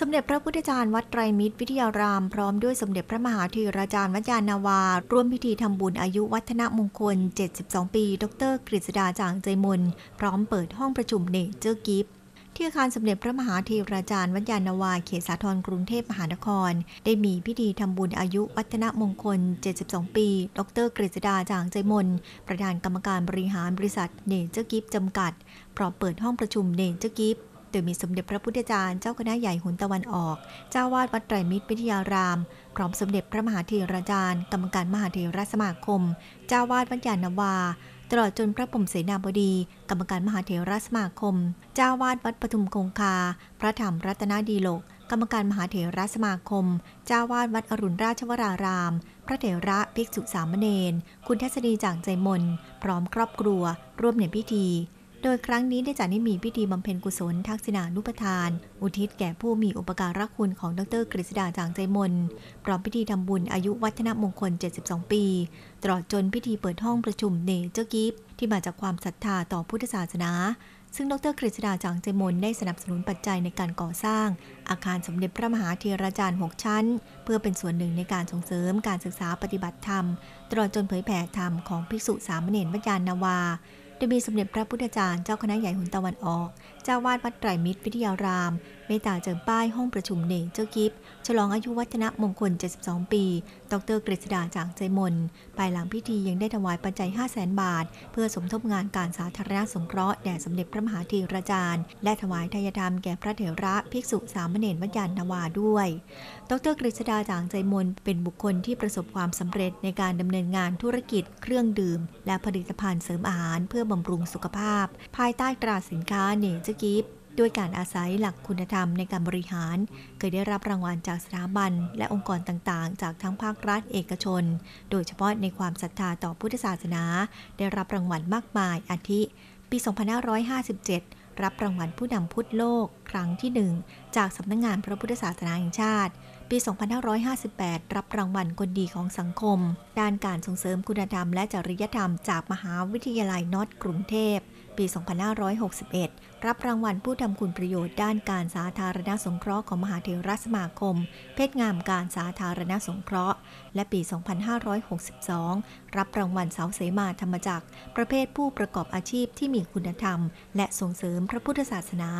สมเด็จพระพุทธจารย์วัดไตรมิตรวิทยาราม พร้อมด้วยสมเด็จพระมหาธีราจารย์วัจานาวาร่วมพิธีทำบุญอายุวัฒนมงคล 72 ปี ดรกฤษดาจางใจมนพร้อมเปิดห้องประชุมเนเจอร์กิฟต์ที่อาคารสมเด็จพระมหาธีราจารย์วัจญานาวาเขตสาทรกรุงเทพมหานคร ได้มีพิธีทำบุญอายุวัฒนมงคล 72 ปี ดรกฤษดาจางใจมนประธานกรรมการบริหารบริษัทเนเจอร์กิฟต์จำกัด พร้อมเปิดห้องประชุมเนเจอร์กิฟต์โดยมีสมเด็จพระพุทธจารย์เจ้าคณะใหญ่หุนตะวันออก เจ้าวาดวัดไตรมิตรวิทยารามพร้อมสมเด็จพระมหาเทราจารย์ กรรมการมหาเทรสมาคม เจ้าวาดวัดยานาวา ตลอดจนพระผมเสนาบดี กรรมการมหาเถรสมาคม เจ้าวาดวัดปทุมคงคา พระธรรมรัตนดีโลกกรรมการมหาเถรสมาคม เจ้าวาดวัดอรุณราชวราราม พระเถระภิกษุสามเณร คุณทัศนีจางใจมน พร้อมครอบครัว ร่วมในพิธีโดยครั้งนี้ได้จัดให้มีพิธีบำเพ็ญกุศลทักษิณานุปทาน อุทิศแก่ผู้มีอุปการะคุณของดรกฤษดาจางใจมน พร้อมพิธีทำบุญอายุวัฒนมงคล 72 ปีตลอดจนพิธีเปิดห้องประชุม เนเจอร์กิฟที่มาจากความศรัทธาต่อพุทธศาสนา ซึ่งดรกฤษดาจางใจมนได้สนับสนุนปัจจัยในการก่อสร้าง อาคารสมเด็จพระมหาเทราจารย์6 ชั้น เพื่อเป็นส่วนหนึ่งในการส่งเสริมการศึกษาปฏิบัติธรรมตลอดจนเผยแผ่ธรรมของภิกษุสามเณรวัญญานาวาโดยมีสมเด็จพระพุทธจารย์เจ้าคณะใหญ่หุนตะวันออก เจ้าวาดวัดไตรมิตรวิทยาราม เมตตาเจิมป้ายห้องประชุมเนงเจ้ากิฟฉลองอายุวัฒนะมงคล 72 ปี ดรกฤษดาจางใจมนภายหลังพิธียังได้ถวายปัจจัย 5 0 0แสนบาท เพื่อสมทบงานการสาธารณสงเคราะห์แด่สมเด็จพระมหาธีรจารย์ และถวายทายธรรมแก่พระเถระภิกษุสามเณรวัจยานนาวาด้วย ดรกฤษดาจางใจมน เป็นบุคคลที่ประสบความสำเร็จในการดำเนินงานธุรกิจ เครื่องดื่ม และผลิตภัณฑ์เสริมอาหารเพื่อบบำรุงสุขภาพ ภายใต้ตราสินค้าเนเจอร์กิฟด้วยการอาศัยหลักคุณธรรมในการบริหารเคยได้รับรางวัลจากสถาบันและองค์กรต่างๆ จากทั้งภาครัฐเอกชน โดยเฉพาะในความศรัทธาต่อพุทธศาสนา ได้รับรางวัลมากมายอาทิปี 2557 รับรางวัลผู้นำพุทธโลก ครั้งที่ 1 จากสำนักงงานพระพุทธศาสนาแห่งชาติปี 2558 รับรางวัลคนดีของสังคม ด้านการส่งเสริมคุณธรรมและจริยธรรมจากมหาวิทยาลัยนอตกรุงเทพปี 2561 รับรางวัลผู้ทำคุณประโยชน์ด้านการสาธารณสงเคราะห์ของมหาเทรสมาคม เพชรงามการสาธารณสงเคราะห์ และปี 2562 รับรางวัลเสาเสมาธรรมจักร ประเภทผู้ประกอบอาชีพที่มีคุณธรรม และส่งเสริมพระพุทธศาสนา